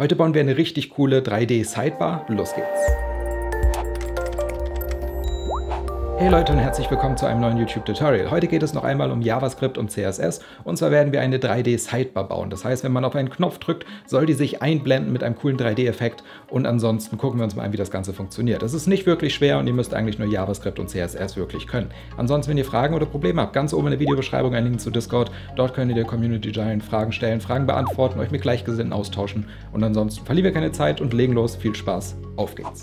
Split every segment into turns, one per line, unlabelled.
Heute bauen wir eine richtig coole 3D-Sidebar. Los geht's! Hey Leute und herzlich willkommen zu einem neuen YouTube-Tutorial. Heute geht es noch einmal um JavaScript und CSS und zwar werden wir eine 3D-Sidebar bauen. Das heißt, wenn man auf einen Knopf drückt, soll die sich einblenden mit einem coolen 3D-Effekt und ansonsten gucken wir uns mal an, wie das Ganze funktioniert. Das ist nicht wirklich schwer und ihr müsst eigentlich nur JavaScript und CSS wirklich können. Ansonsten, wenn ihr Fragen oder Probleme habt, ganz oben in der Videobeschreibung ein Link zu Discord. Dort könnt ihr der Community Giant Fragen stellen, Fragen beantworten, euch mit Gleichgesinnten austauschen und ansonsten verlieren wir keine Zeit und legen los. Viel Spaß, auf geht's!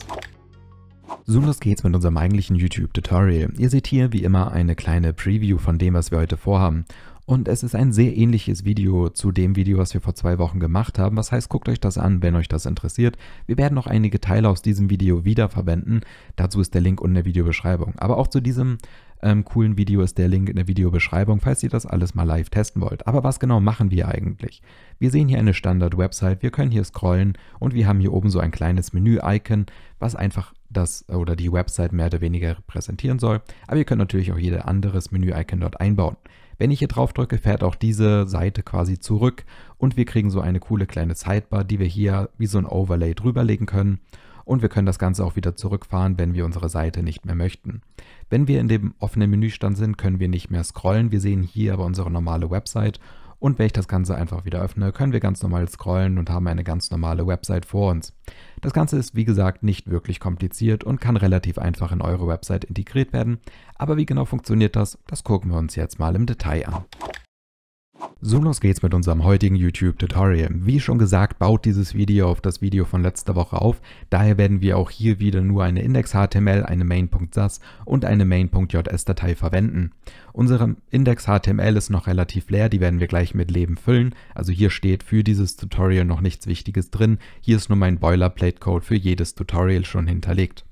So los geht's mit unserem eigentlichen YouTube-Tutorial. Ihr seht hier wie immer eine kleine Preview von dem, was wir heute vorhaben. Und es ist ein sehr ähnliches Video zu dem Video, was wir vor zwei Wochen gemacht haben. Was heißt, guckt euch das an, wenn euch das interessiert. Wir werden noch einige Teile aus diesem Video wiederverwenden. Dazu ist der Link unten in der Videobeschreibung. Aber auch zu diesem ähm, coolen Video ist der Link in der Videobeschreibung, falls ihr das alles mal live testen wollt. Aber was genau machen wir eigentlich? Wir sehen hier eine Standard-Website, wir können hier scrollen und wir haben hier oben so ein kleines Menü-Icon, was einfach das oder die Website mehr oder weniger repräsentieren soll. Aber ihr könnt natürlich auch jedes anderes Menü-Icon dort einbauen. Wenn ich hier drauf drücke, fährt auch diese Seite quasi zurück und wir kriegen so eine coole kleine Sidebar, die wir hier wie so ein Overlay drüberlegen können und wir können das Ganze auch wieder zurückfahren, wenn wir unsere Seite nicht mehr möchten. Wenn wir in dem offenen Menüstand sind, können wir nicht mehr scrollen. Wir sehen hier aber unsere normale Website. Und wenn ich das Ganze einfach wieder öffne, können wir ganz normal scrollen und haben eine ganz normale Website vor uns. Das Ganze ist wie gesagt nicht wirklich kompliziert und kann relativ einfach in eure Website integriert werden. Aber wie genau funktioniert das, das gucken wir uns jetzt mal im Detail an. So los geht's mit unserem heutigen YouTube-Tutorial. Wie schon gesagt, baut dieses Video auf das Video von letzter Woche auf. Daher werden wir auch hier wieder nur eine Index.html, eine Main.sas und eine Main.js-Datei verwenden. Unsere Index.html ist noch relativ leer, die werden wir gleich mit Leben füllen. Also hier steht für dieses Tutorial noch nichts Wichtiges drin. Hier ist nur mein Boilerplate-Code für jedes Tutorial schon hinterlegt.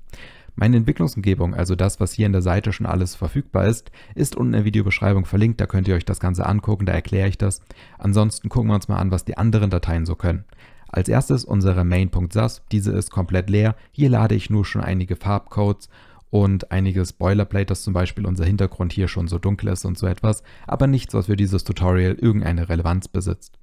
Meine Entwicklungsumgebung, also das, was hier in der Seite schon alles verfügbar ist, ist unten in der Videobeschreibung verlinkt, da könnt ihr euch das Ganze angucken, da erkläre ich das. Ansonsten gucken wir uns mal an, was die anderen Dateien so können. Als erstes unsere main.sas, diese ist komplett leer, hier lade ich nur schon einige Farbcodes und einiges Boilerplate, dass zum Beispiel unser Hintergrund hier schon so dunkel ist und so etwas, aber nichts, was für dieses Tutorial irgendeine Relevanz besitzt.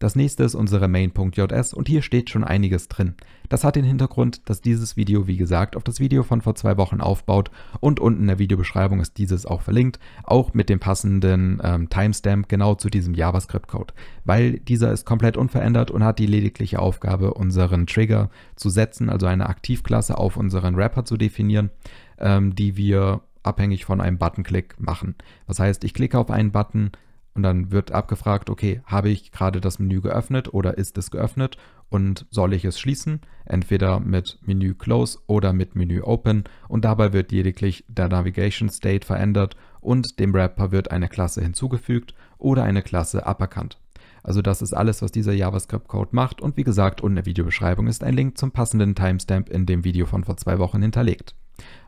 Das nächste ist unsere main.js und hier steht schon einiges drin. Das hat den Hintergrund, dass dieses Video wie gesagt auf das Video von vor zwei Wochen aufbaut und unten in der Videobeschreibung ist dieses auch verlinkt, auch mit dem passenden ähm, Timestamp genau zu diesem JavaScript-Code, weil dieser ist komplett unverändert und hat die ledigliche Aufgabe, unseren Trigger zu setzen, also eine Aktivklasse auf unseren Wrapper zu definieren, ähm, die wir abhängig von einem Buttonklick machen. Das heißt, ich klicke auf einen Button, und dann wird abgefragt, okay, habe ich gerade das Menü geöffnet oder ist es geöffnet und soll ich es schließen? Entweder mit Menü Close oder mit Menü Open und dabei wird lediglich der Navigation State verändert und dem Wrapper wird eine Klasse hinzugefügt oder eine Klasse aberkannt. Also das ist alles, was dieser JavaScript-Code macht und wie gesagt, unten in der Videobeschreibung ist ein Link zum passenden Timestamp in dem Video von vor zwei Wochen hinterlegt.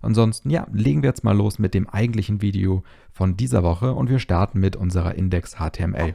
Ansonsten, ja, legen wir jetzt mal los mit dem eigentlichen Video von dieser Woche und wir starten mit unserer Index HTML.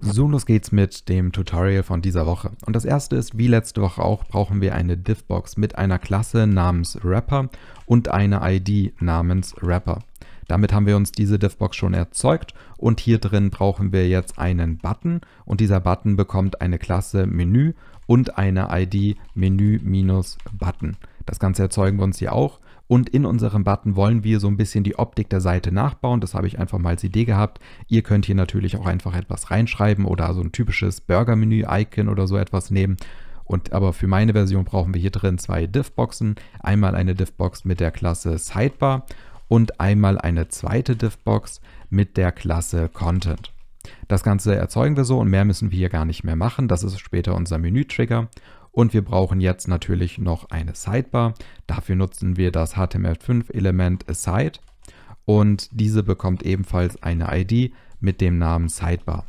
So, los geht's mit dem Tutorial von dieser Woche. Und das erste ist, wie letzte Woche auch, brauchen wir eine div mit einer Klasse namens Wrapper und einer ID namens Wrapper. Damit haben wir uns diese div schon erzeugt und hier drin brauchen wir jetzt einen Button und dieser Button bekommt eine Klasse Menü und eine ID Menü-Button. Das Ganze erzeugen wir uns hier auch. Und in unserem Button wollen wir so ein bisschen die Optik der Seite nachbauen. Das habe ich einfach mal als Idee gehabt. Ihr könnt hier natürlich auch einfach etwas reinschreiben oder so ein typisches Burger-Menü-Icon oder so etwas nehmen. Und aber für meine Version brauchen wir hier drin zwei Div-Boxen. Einmal eine Div-Box mit der Klasse Sidebar und einmal eine zweite Div-Box mit der Klasse Content. Das Ganze erzeugen wir so und mehr müssen wir hier gar nicht mehr machen. Das ist später unser Menü-Trigger. Und wir brauchen jetzt natürlich noch eine Sidebar. Dafür nutzen wir das HTML5-Element Aside und diese bekommt ebenfalls eine ID mit dem Namen Sidebar.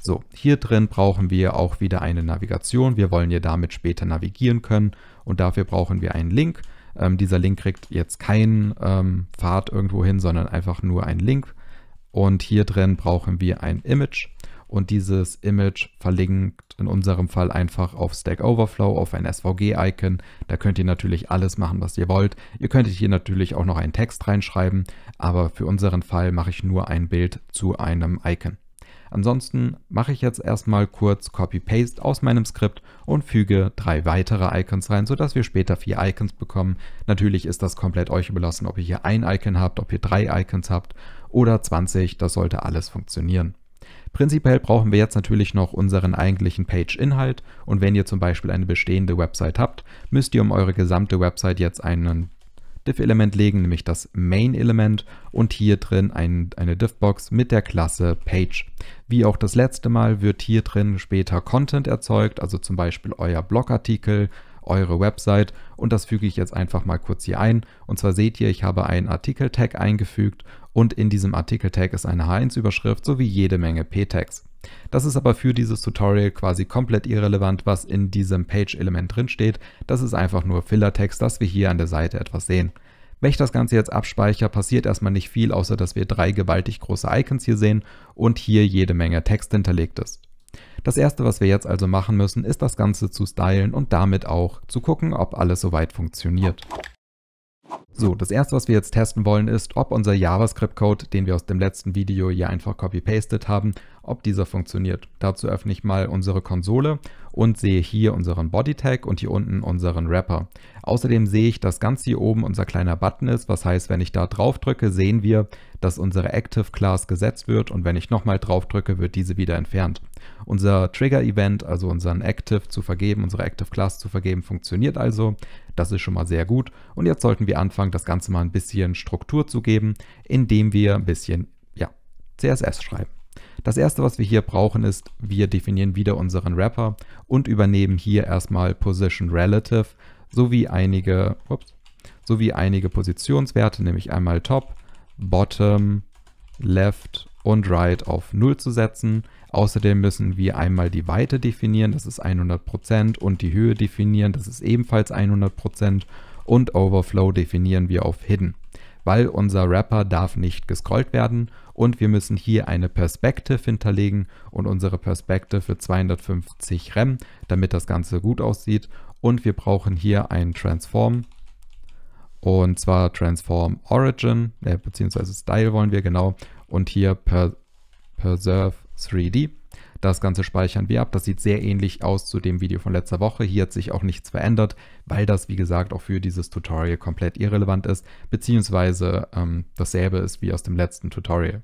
So, hier drin brauchen wir auch wieder eine Navigation. Wir wollen ja damit später navigieren können und dafür brauchen wir einen Link. Ähm, dieser Link kriegt jetzt keinen ähm, Pfad irgendwo hin, sondern einfach nur einen Link. Und hier drin brauchen wir ein Image und dieses Image verlinkt in unserem Fall einfach auf Stack Overflow, auf ein SVG-Icon. Da könnt ihr natürlich alles machen, was ihr wollt. Ihr könntet hier natürlich auch noch einen Text reinschreiben, aber für unseren Fall mache ich nur ein Bild zu einem Icon. Ansonsten mache ich jetzt erstmal kurz Copy-Paste aus meinem Skript und füge drei weitere Icons rein, sodass wir später vier Icons bekommen. Natürlich ist das komplett euch überlassen, ob ihr hier ein Icon habt, ob ihr drei Icons habt oder 20, das sollte alles funktionieren. Prinzipiell brauchen wir jetzt natürlich noch unseren eigentlichen Page-Inhalt und wenn ihr zum Beispiel eine bestehende Website habt, müsst ihr um eure gesamte Website jetzt einen Div-Element legen, nämlich das Main-Element und hier drin ein, eine Div-Box mit der Klasse Page. Wie auch das letzte Mal wird hier drin später Content erzeugt, also zum Beispiel euer Blogartikel, eure Website und das füge ich jetzt einfach mal kurz hier ein. Und zwar seht ihr, ich habe einen Artikel-Tag eingefügt und in diesem Artikel-Tag ist eine H1-Überschrift sowie jede Menge P-Tags. Das ist aber für dieses Tutorial quasi komplett irrelevant, was in diesem Page-Element drinsteht. Das ist einfach nur Filler-Text, dass wir hier an der Seite etwas sehen. Wenn ich das Ganze jetzt abspeichere, passiert erstmal nicht viel, außer dass wir drei gewaltig große Icons hier sehen und hier jede Menge Text hinterlegt ist. Das erste, was wir jetzt also machen müssen, ist das Ganze zu stylen und damit auch zu gucken, ob alles soweit funktioniert. So, das erste, was wir jetzt testen wollen, ist, ob unser JavaScript-Code, den wir aus dem letzten Video hier einfach copy-pasted haben, ob dieser funktioniert. Dazu öffne ich mal unsere Konsole und sehe hier unseren Bodytag und hier unten unseren Wrapper. Außerdem sehe ich, dass ganz hier oben unser kleiner Button ist, was heißt, wenn ich da drauf drücke, sehen wir, dass unsere Active Class gesetzt wird und wenn ich nochmal drauf drücke, wird diese wieder entfernt. Unser Trigger Event, also unseren Active zu vergeben, unsere Active Class zu vergeben, funktioniert also. Das ist schon mal sehr gut und jetzt sollten wir anfangen, das Ganze mal ein bisschen Struktur zu geben, indem wir ein bisschen ja, CSS schreiben. Das erste, was wir hier brauchen, ist, wir definieren wieder unseren Wrapper und übernehmen hier erstmal Position Relative sowie einige, ups, sowie einige Positionswerte, nämlich einmal Top, Bottom, Left und Right auf 0 zu setzen. Außerdem müssen wir einmal die Weite definieren, das ist 100% und die Höhe definieren, das ist ebenfalls 100% und Overflow definieren wir auf Hidden weil unser Wrapper darf nicht gescrollt werden und wir müssen hier eine Perspective hinterlegen und unsere Perspective für 250 Rem, damit das Ganze gut aussieht und wir brauchen hier ein Transform und zwar Transform Origin, äh, beziehungsweise Style wollen wir genau und hier per, Preserve 3D das Ganze speichern wir ab. Das sieht sehr ähnlich aus zu dem Video von letzter Woche. Hier hat sich auch nichts verändert, weil das, wie gesagt, auch für dieses Tutorial komplett irrelevant ist, beziehungsweise ähm, dasselbe ist wie aus dem letzten Tutorial.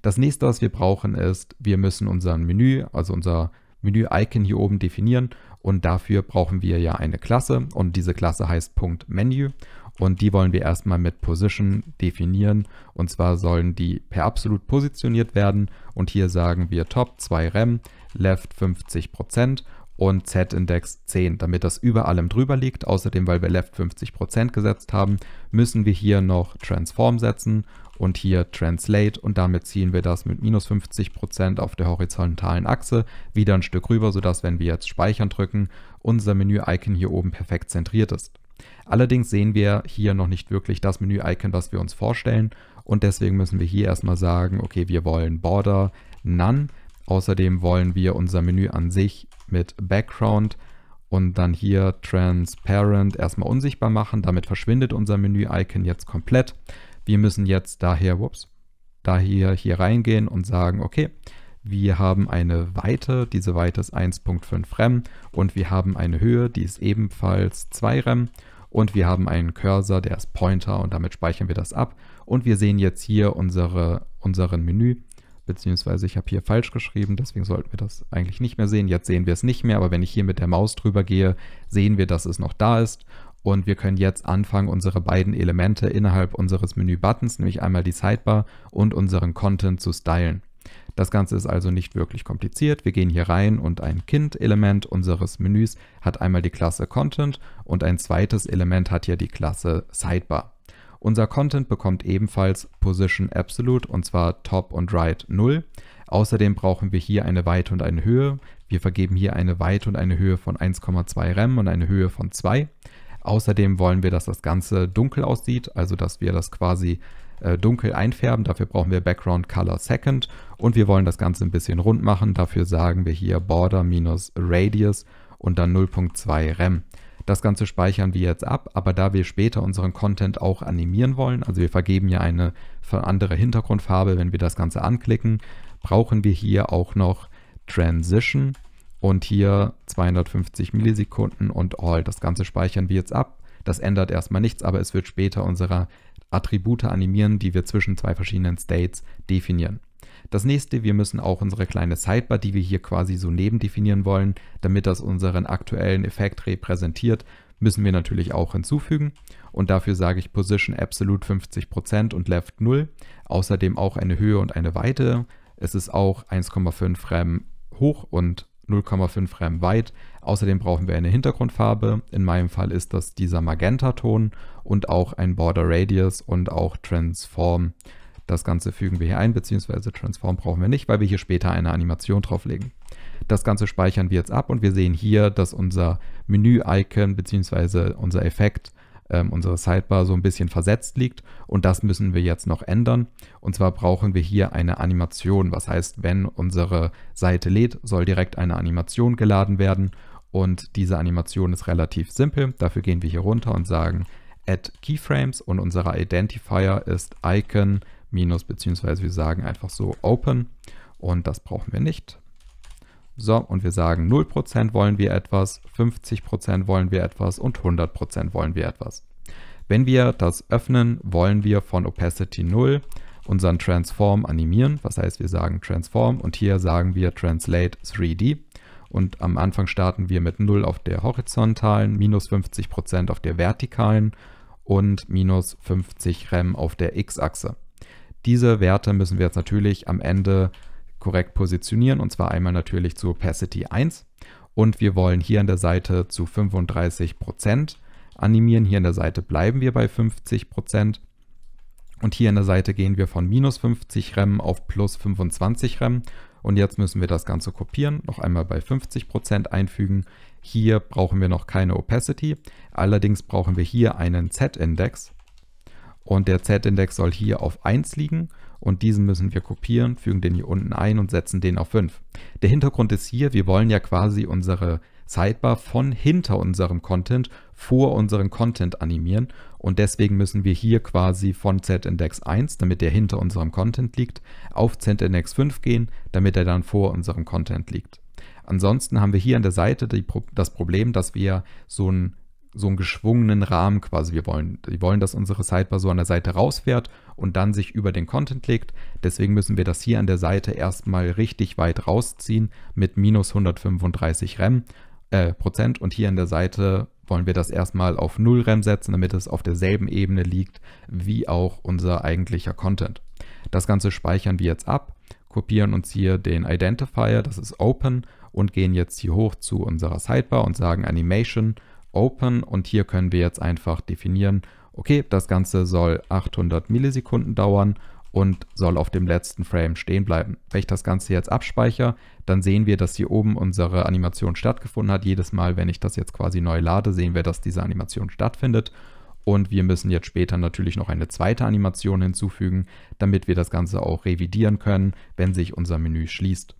Das nächste, was wir brauchen, ist, wir müssen unseren Menü, also unser Menü-Icon hier oben definieren und dafür brauchen wir ja eine Klasse und diese Klasse heißt .menu und die wollen wir erstmal mit Position definieren. Und zwar sollen die per absolut positioniert werden. Und hier sagen wir Top 2 REM, Left 50% und Z-Index 10. Damit das über allem drüber liegt, außerdem weil wir Left 50% gesetzt haben, müssen wir hier noch Transform setzen und hier Translate und damit ziehen wir das mit minus 50% auf der horizontalen Achse wieder ein Stück rüber, sodass wenn wir jetzt Speichern drücken, unser Menü-Icon hier oben perfekt zentriert ist. Allerdings sehen wir hier noch nicht wirklich das Menü-Icon, was wir uns vorstellen und deswegen müssen wir hier erstmal sagen, okay, wir wollen Border None. Außerdem wollen wir unser Menü an sich mit Background und dann hier Transparent erstmal unsichtbar machen. Damit verschwindet unser Menü-Icon jetzt komplett. Wir müssen jetzt daher, whoops, daher hier reingehen und sagen, okay, wir haben eine Weite, diese Weite ist 1.5 Rem und wir haben eine Höhe, die ist ebenfalls 2 Rem und wir haben einen Cursor, der ist Pointer und damit speichern wir das ab und wir sehen jetzt hier unsere, unseren Menü, beziehungsweise ich habe hier falsch geschrieben, deswegen sollten wir das eigentlich nicht mehr sehen. Jetzt sehen wir es nicht mehr, aber wenn ich hier mit der Maus drüber gehe, sehen wir, dass es noch da ist und wir können jetzt anfangen, unsere beiden Elemente innerhalb unseres Menü-Buttons, nämlich einmal die Sidebar und unseren Content zu stylen. Das Ganze ist also nicht wirklich kompliziert. Wir gehen hier rein und ein Kind-Element unseres Menüs hat einmal die Klasse Content und ein zweites Element hat hier die Klasse Sidebar. Unser Content bekommt ebenfalls Position Absolute und zwar Top und Right 0. Außerdem brauchen wir hier eine Weite und eine Höhe. Wir vergeben hier eine Weite und eine Höhe von 1,2 Rem und eine Höhe von 2. Außerdem wollen wir, dass das Ganze dunkel aussieht, also dass wir das quasi äh, dunkel einfärben. Dafür brauchen wir Background Color Second und wir wollen das Ganze ein bisschen rund machen. Dafür sagen wir hier Border minus Radius und dann 0.2 Rem. Das Ganze speichern wir jetzt ab, aber da wir später unseren Content auch animieren wollen, also wir vergeben ja eine andere Hintergrundfarbe, wenn wir das Ganze anklicken, brauchen wir hier auch noch Transition und hier 250 Millisekunden und All. Das Ganze speichern wir jetzt ab. Das ändert erstmal nichts, aber es wird später unserer Attribute animieren, die wir zwischen zwei verschiedenen States definieren. Das nächste, wir müssen auch unsere kleine Sidebar, die wir hier quasi so neben definieren wollen, damit das unseren aktuellen Effekt repräsentiert, müssen wir natürlich auch hinzufügen. Und dafür sage ich Position absolut 50% und Left 0. Außerdem auch eine Höhe und eine Weite. Es ist auch 1,5 Rem hoch und 0,5 Rem weit. Außerdem brauchen wir eine Hintergrundfarbe. In meinem Fall ist das dieser Magenta-Ton und auch ein Border Radius und auch Transform. Das Ganze fügen wir hier ein, beziehungsweise Transform brauchen wir nicht, weil wir hier später eine Animation drauflegen. Das Ganze speichern wir jetzt ab und wir sehen hier, dass unser Menü-Icon bzw. unser Effekt, ähm, unsere Sidebar so ein bisschen versetzt liegt und das müssen wir jetzt noch ändern. Und zwar brauchen wir hier eine Animation, was heißt, wenn unsere Seite lädt, soll direkt eine Animation geladen werden und diese Animation ist relativ simpel. Dafür gehen wir hier runter und sagen add keyframes und unser Identifier ist icon minus, beziehungsweise wir sagen einfach so open und das brauchen wir nicht. So, und wir sagen 0% wollen wir etwas, 50% wollen wir etwas und 100% wollen wir etwas. Wenn wir das öffnen, wollen wir von Opacity 0 unseren Transform animieren. Was heißt, wir sagen Transform und hier sagen wir Translate 3D. Und am Anfang starten wir mit 0 auf der horizontalen, minus 50% auf der vertikalen und minus 50 Rem auf der X-Achse. Diese Werte müssen wir jetzt natürlich am Ende korrekt positionieren und zwar einmal natürlich zu Opacity 1 und wir wollen hier an der Seite zu 35% animieren, hier an der Seite bleiben wir bei 50% und hier an der Seite gehen wir von minus 50 Rem auf plus 25 Rem und jetzt müssen wir das Ganze kopieren, noch einmal bei 50% einfügen. Hier brauchen wir noch keine Opacity, allerdings brauchen wir hier einen Z-Index. Und der Z-Index soll hier auf 1 liegen und diesen müssen wir kopieren, fügen den hier unten ein und setzen den auf 5. Der Hintergrund ist hier, wir wollen ja quasi unsere Sidebar von hinter unserem Content vor unseren Content animieren und deswegen müssen wir hier quasi von Z-Index 1, damit der hinter unserem Content liegt, auf Z-Index 5 gehen, damit er dann vor unserem Content liegt. Ansonsten haben wir hier an der Seite die, das Problem, dass wir so einen, so einen geschwungenen Rahmen quasi wir wollen. Wir wollen, dass unsere Sidebar so an der Seite rausfährt und dann sich über den Content legt. Deswegen müssen wir das hier an der Seite erstmal richtig weit rausziehen mit minus 135 Rem, äh, Prozent und hier an der Seite wollen wir das erstmal auf 0 Nullrem setzen, damit es auf derselben Ebene liegt wie auch unser eigentlicher Content. Das Ganze speichern wir jetzt ab, kopieren uns hier den Identifier, das ist Open, und gehen jetzt hier hoch zu unserer Sidebar und sagen Animation Open und hier können wir jetzt einfach definieren, okay, das Ganze soll 800 Millisekunden dauern und soll auf dem letzten Frame stehen bleiben. Wenn ich das Ganze jetzt abspeichere, dann sehen wir, dass hier oben unsere Animation stattgefunden hat. Jedes Mal, wenn ich das jetzt quasi neu lade, sehen wir, dass diese Animation stattfindet. Und wir müssen jetzt später natürlich noch eine zweite Animation hinzufügen, damit wir das Ganze auch revidieren können, wenn sich unser Menü schließt.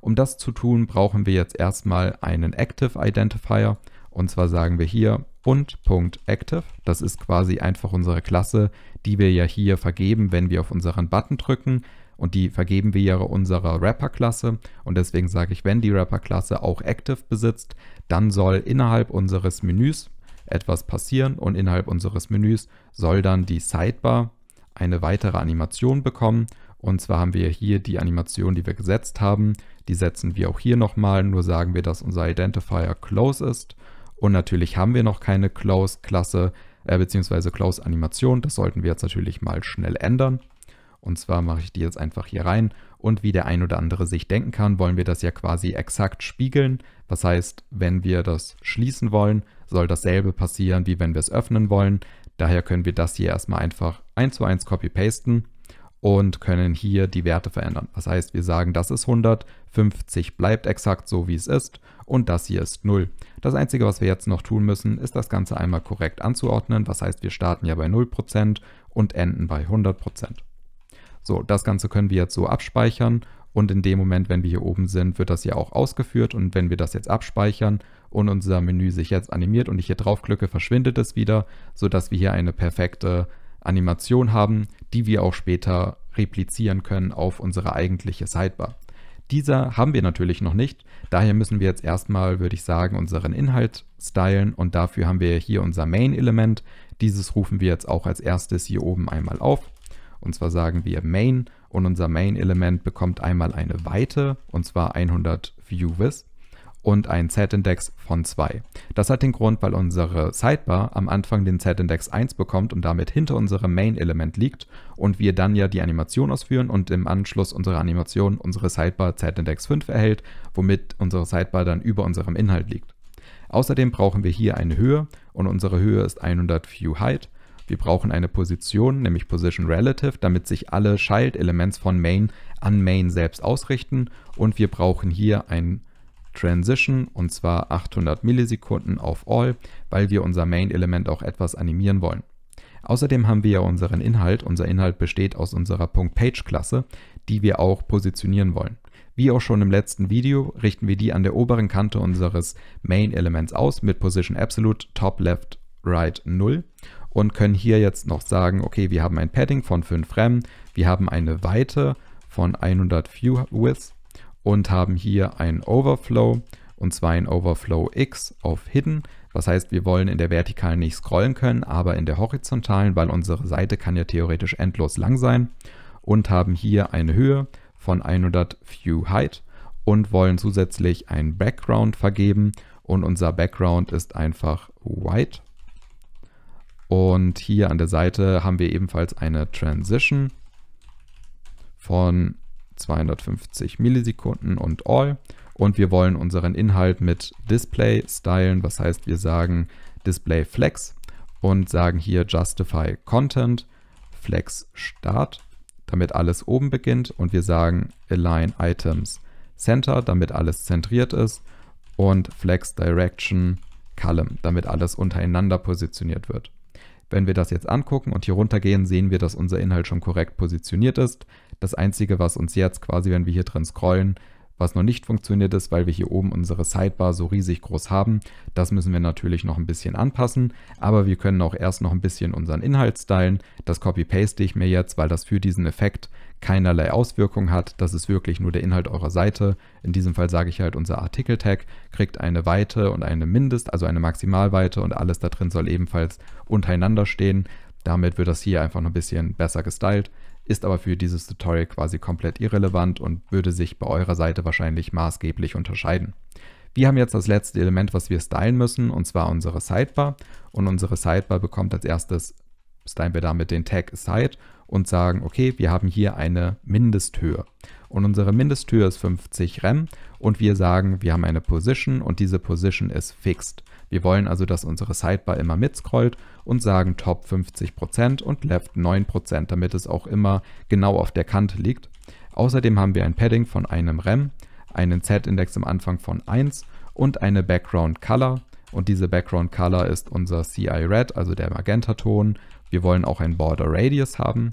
Um das zu tun, brauchen wir jetzt erstmal einen Active Identifier. Und zwar sagen wir hier und .active. Das ist quasi einfach unsere Klasse, die wir ja hier vergeben, wenn wir auf unseren Button drücken. Und die vergeben wir ja unserer Wrapper-Klasse. Und deswegen sage ich, wenn die Wrapper-Klasse auch Active besitzt, dann soll innerhalb unseres Menüs etwas passieren. Und innerhalb unseres Menüs soll dann die Sidebar eine weitere Animation bekommen. Und zwar haben wir hier die Animation, die wir gesetzt haben. Die setzen wir auch hier nochmal, nur sagen wir, dass unser Identifier Close ist. Und natürlich haben wir noch keine Close-Klasse äh, bzw. Close-Animation. Das sollten wir jetzt natürlich mal schnell ändern. Und zwar mache ich die jetzt einfach hier rein. Und wie der ein oder andere sich denken kann, wollen wir das ja quasi exakt spiegeln. Das heißt, wenn wir das schließen wollen, soll dasselbe passieren, wie wenn wir es öffnen wollen. Daher können wir das hier erstmal einfach eins zu eins copy-pasten und können hier die Werte verändern. Das heißt, wir sagen, das ist 100, 50 bleibt exakt so, wie es ist und das hier ist 0. Das Einzige, was wir jetzt noch tun müssen, ist das Ganze einmal korrekt anzuordnen. Das heißt, wir starten ja bei 0% und enden bei 100%. So, das Ganze können wir jetzt so abspeichern und in dem Moment, wenn wir hier oben sind, wird das ja auch ausgeführt und wenn wir das jetzt abspeichern und unser Menü sich jetzt animiert und ich hier draufklicke, verschwindet es wieder, sodass wir hier eine perfekte Animation haben, die wir auch später replizieren können auf unsere eigentliche Sidebar. Dieser haben wir natürlich noch nicht, daher müssen wir jetzt erstmal, würde ich sagen, unseren Inhalt stylen und dafür haben wir hier unser Main-Element. Dieses rufen wir jetzt auch als erstes hier oben einmal auf. Und zwar sagen wir Main und unser Main-Element bekommt einmal eine Weite und zwar 100 ViewWidth und einen Z-Index von 2. Das hat den Grund, weil unsere Sidebar am Anfang den Z-Index 1 bekommt und damit hinter unserem Main-Element liegt und wir dann ja die Animation ausführen und im Anschluss unserer Animation unsere Sidebar Z-Index 5 erhält, womit unsere Sidebar dann über unserem Inhalt liegt. Außerdem brauchen wir hier eine Höhe und unsere Höhe ist 100 View Height. Wir brauchen eine Position, nämlich Position Relative, damit sich alle Child-Elements von Main an Main selbst ausrichten und wir brauchen hier ein Transition und zwar 800 Millisekunden auf All, weil wir unser Main-Element auch etwas animieren wollen. Außerdem haben wir ja unseren Inhalt. Unser Inhalt besteht aus unserer punkt .page-Klasse, die wir auch positionieren wollen. Wie auch schon im letzten Video richten wir die an der oberen Kante unseres Main-Elements aus mit Position Absolute, Top Left, Right 0 und können hier jetzt noch sagen, okay, wir haben ein Padding von 5 Rem, wir haben eine Weite von 100 View Width und haben hier ein Overflow und zwar ein Overflow X auf Hidden. Das heißt, wir wollen in der Vertikalen nicht scrollen können, aber in der Horizontalen, weil unsere Seite kann ja theoretisch endlos lang sein und haben hier eine Höhe von 100 View Height und wollen zusätzlich ein Background vergeben und unser Background ist einfach White. Und hier an der Seite haben wir ebenfalls eine Transition von 250 Millisekunden und All. Und wir wollen unseren Inhalt mit Display stylen, was heißt, wir sagen Display Flex und sagen hier Justify Content, Flex Start, damit alles oben beginnt. Und wir sagen Align Items Center, damit alles zentriert ist. Und Flex Direction Column, damit alles untereinander positioniert wird. Wenn wir das jetzt angucken und hier runtergehen, sehen wir, dass unser Inhalt schon korrekt positioniert ist. Das Einzige, was uns jetzt quasi, wenn wir hier drin scrollen, was noch nicht funktioniert ist, weil wir hier oben unsere Sidebar so riesig groß haben. Das müssen wir natürlich noch ein bisschen anpassen, aber wir können auch erst noch ein bisschen unseren Inhalt stylen. Das Copy-Paste ich mir jetzt, weil das für diesen Effekt keinerlei Auswirkung hat. Das ist wirklich nur der Inhalt eurer Seite. In diesem Fall sage ich halt, unser Artikel-Tag kriegt eine Weite und eine Mindest, also eine Maximalweite und alles da drin soll ebenfalls untereinander stehen. Damit wird das hier einfach noch ein bisschen besser gestylt, ist aber für dieses Tutorial quasi komplett irrelevant und würde sich bei eurer Seite wahrscheinlich maßgeblich unterscheiden. Wir haben jetzt das letzte Element, was wir stylen müssen, und zwar unsere Sidebar. Und unsere Sidebar bekommt als erstes, stylen wir damit den Tag Side und sagen, okay, wir haben hier eine Mindesthöhe. Und unsere Mindesthöhe ist 50 Rem und wir sagen, wir haben eine Position und diese Position ist fixed. Wir wollen also, dass unsere Sidebar immer mitscrollt und sagen Top 50% und Left 9%, damit es auch immer genau auf der Kante liegt. Außerdem haben wir ein Padding von einem Rem, einen Z-Index am Anfang von 1 und eine Background Color. Und diese Background Color ist unser CI Red, also der Magentaton. Wir wollen auch ein Border Radius haben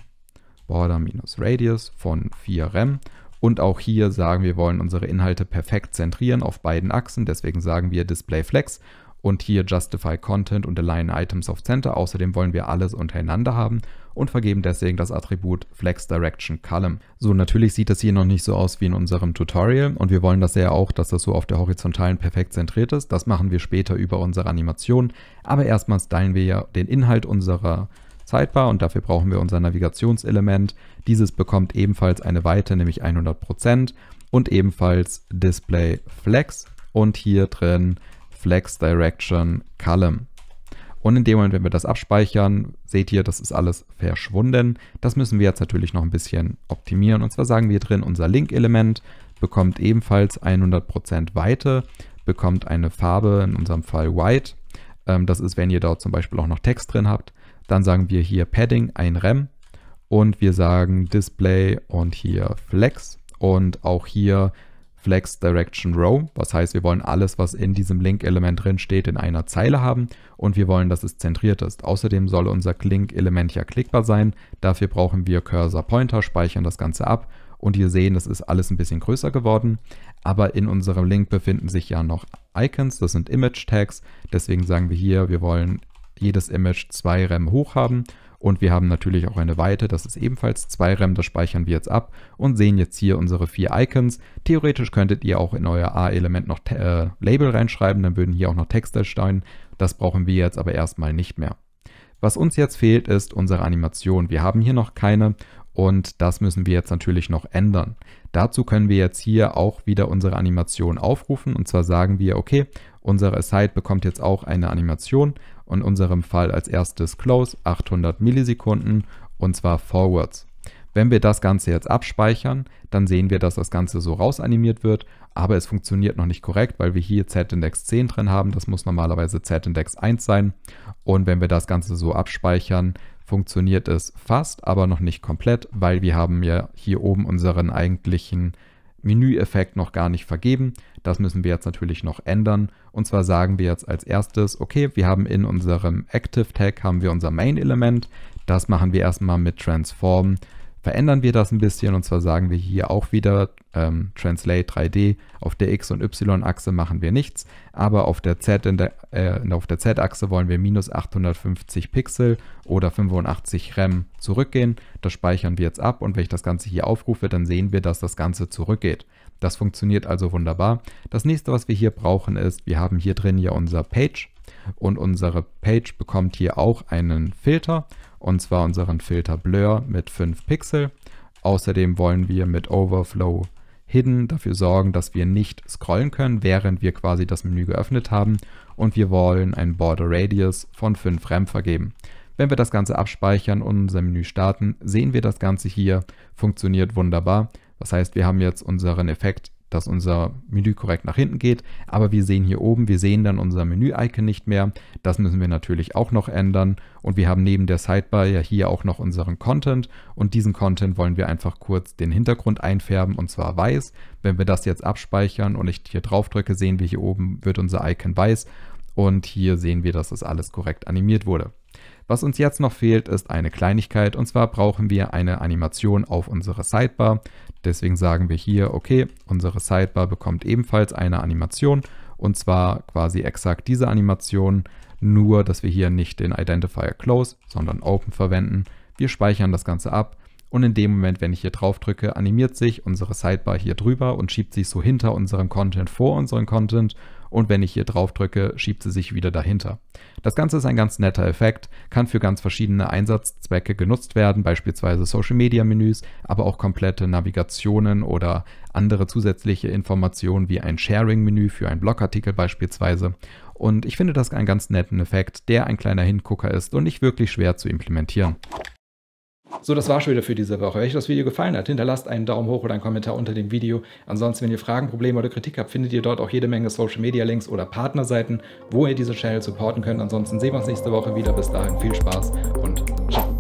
Border-Radius von 4 Rem. Und auch hier sagen wir wollen unsere Inhalte perfekt zentrieren auf beiden Achsen. Deswegen sagen wir Display Flex und hier Justify Content und Align Items auf Center. Außerdem wollen wir alles untereinander haben und vergeben deswegen das Attribut Flex Direction Column. So, natürlich sieht das hier noch nicht so aus wie in unserem Tutorial und wir wollen das ja auch, dass das so auf der horizontalen perfekt zentriert ist. Das machen wir später über unsere Animation, aber erstmal stylen wir ja den Inhalt unserer zeitbar und dafür brauchen wir unser Navigationselement. Dieses bekommt ebenfalls eine Weite, nämlich 100% und ebenfalls Display Flex und hier drin Flex Direction Column. Und in dem Moment, wenn wir das abspeichern, seht ihr, das ist alles verschwunden. Das müssen wir jetzt natürlich noch ein bisschen optimieren. Und zwar sagen wir drin, unser Link-Element bekommt ebenfalls 100% Weite, bekommt eine Farbe, in unserem Fall White. Ähm, das ist, wenn ihr dort zum Beispiel auch noch Text drin habt. Dann sagen wir hier Padding, ein Rem und wir sagen Display und hier Flex und auch hier Flex Direction Row. Was heißt, wir wollen alles, was in diesem Link-Element drin steht, in einer Zeile haben und wir wollen, dass es zentriert ist. Außerdem soll unser Link-Element ja klickbar sein. Dafür brauchen wir Cursor-Pointer, speichern das Ganze ab und ihr sehen, es ist alles ein bisschen größer geworden. Aber in unserem Link befinden sich ja noch Icons, das sind Image Tags. Deswegen sagen wir hier, wir wollen jedes Image 2 RAM hoch haben. Und wir haben natürlich auch eine Weite, das ist ebenfalls 2 RAM, das speichern wir jetzt ab und sehen jetzt hier unsere vier Icons. Theoretisch könntet ihr auch in euer A-Element noch äh, Label reinschreiben, dann würden hier auch noch Texte stehen. Das brauchen wir jetzt aber erstmal nicht mehr. Was uns jetzt fehlt, ist unsere Animation. Wir haben hier noch keine und das müssen wir jetzt natürlich noch ändern. Dazu können wir jetzt hier auch wieder unsere Animation aufrufen und zwar sagen wir, okay, unsere Site bekommt jetzt auch eine Animation in unserem Fall als erstes Close 800 Millisekunden und zwar Forwards. Wenn wir das Ganze jetzt abspeichern, dann sehen wir, dass das Ganze so rausanimiert wird, aber es funktioniert noch nicht korrekt, weil wir hier Z-Index 10 drin haben, das muss normalerweise Z-Index 1 sein und wenn wir das Ganze so abspeichern, funktioniert es fast, aber noch nicht komplett, weil wir haben ja hier oben unseren eigentlichen Menüeffekt noch gar nicht vergeben. Das müssen wir jetzt natürlich noch ändern. Und zwar sagen wir jetzt als erstes, okay, wir haben in unserem Active Tag haben wir unser Main-Element. Das machen wir erstmal mit Transform verändern wir das ein bisschen und zwar sagen wir hier auch wieder ähm, Translate 3D. Auf der X- und Y-Achse machen wir nichts, aber auf der Z in äh, achse wollen wir minus 850 Pixel oder 85 Rem zurückgehen. Das speichern wir jetzt ab und wenn ich das Ganze hier aufrufe, dann sehen wir, dass das Ganze zurückgeht. Das funktioniert also wunderbar. Das nächste, was wir hier brauchen, ist, wir haben hier drin ja unser Page und unsere Page bekommt hier auch einen Filter, und zwar unseren Filter Blur mit 5 Pixel. Außerdem wollen wir mit Overflow Hidden dafür sorgen, dass wir nicht scrollen können, während wir quasi das Menü geöffnet haben und wir wollen einen Border Radius von 5 Rem vergeben. Wenn wir das Ganze abspeichern und unser Menü starten, sehen wir das Ganze hier, funktioniert wunderbar. Das heißt, wir haben jetzt unseren Effekt dass unser Menü korrekt nach hinten geht. Aber wir sehen hier oben, wir sehen dann unser Menü-Icon nicht mehr. Das müssen wir natürlich auch noch ändern. Und wir haben neben der Sidebar ja hier auch noch unseren Content. Und diesen Content wollen wir einfach kurz den Hintergrund einfärben und zwar weiß. Wenn wir das jetzt abspeichern und ich hier drauf drücke, sehen wir hier oben wird unser Icon weiß. Und hier sehen wir, dass das alles korrekt animiert wurde. Was uns jetzt noch fehlt, ist eine Kleinigkeit und zwar brauchen wir eine Animation auf unsere Sidebar. Deswegen sagen wir hier, okay, unsere Sidebar bekommt ebenfalls eine Animation und zwar quasi exakt diese Animation, nur dass wir hier nicht den Identifier Close, sondern Open verwenden. Wir speichern das Ganze ab und in dem Moment, wenn ich hier drauf drücke, animiert sich unsere Sidebar hier drüber und schiebt sich so hinter unserem Content vor unserem Content und wenn ich hier drauf drücke, schiebt sie sich wieder dahinter. Das Ganze ist ein ganz netter Effekt, kann für ganz verschiedene Einsatzzwecke genutzt werden, beispielsweise Social Media Menüs, aber auch komplette Navigationen oder andere zusätzliche Informationen wie ein Sharing-Menü für einen Blogartikel beispielsweise. Und ich finde das einen ganz netten Effekt, der ein kleiner Hingucker ist und nicht wirklich schwer zu implementieren. So, das war schon wieder für diese Woche. Wenn euch das Video gefallen hat, hinterlasst einen Daumen hoch oder einen Kommentar unter dem Video. Ansonsten, wenn ihr Fragen, Probleme oder Kritik habt, findet ihr dort auch jede Menge Social Media Links oder Partnerseiten, wo ihr diesen Channel supporten könnt. Ansonsten sehen wir uns nächste Woche wieder. Bis dahin viel Spaß und ciao.